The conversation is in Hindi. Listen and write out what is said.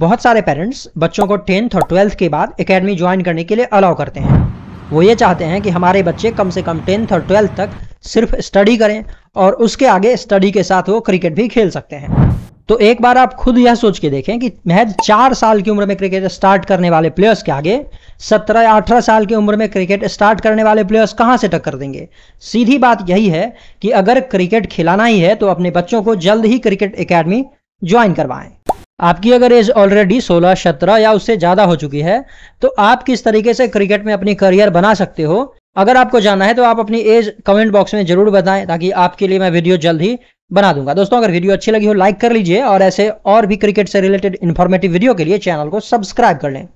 बहुत सारे पेरेंट्स बच्चों को टेंथ और ट्वेल्थ के बाद एकेडमी ज्वाइन करने के लिए अलाउ करते हैं वो ये चाहते हैं कि हमारे बच्चे कम से कम टेंथ और ट्वेल्थ तक सिर्फ स्टडी करें और उसके आगे स्टडी के साथ वो क्रिकेट भी खेल सकते हैं तो एक बार आप खुद यह सोच के देखें कि महज चार साल की उम्र में क्रिकेट स्टार्ट करने वाले प्लेयर्स के आगे सत्रह या अठारह साल की उम्र में क्रिकेट स्टार्ट करने वाले प्लेयर्स कहाँ से टक्कर देंगे सीधी बात यही है कि अगर क्रिकेट खिलाना ही है तो अपने बच्चों को जल्द ही क्रिकेट एकेडमी ज्वाइन करवाएं आपकी अगर एज ऑलरेडी 16, 17 या उससे ज़्यादा हो चुकी है तो आप किस तरीके से क्रिकेट में अपनी करियर बना सकते हो अगर आपको जानना है तो आप अपनी एज कमेंट बॉक्स में जरूर बताएं ताकि आपके लिए मैं वीडियो जल्द ही बना दूंगा दोस्तों अगर वीडियो अच्छी लगी हो लाइक कर लीजिए और ऐसे और भी क्रिकेट से रिलेटेड इन्फॉर्मेटिव वीडियो के लिए चैनल को सब्सक्राइब कर लें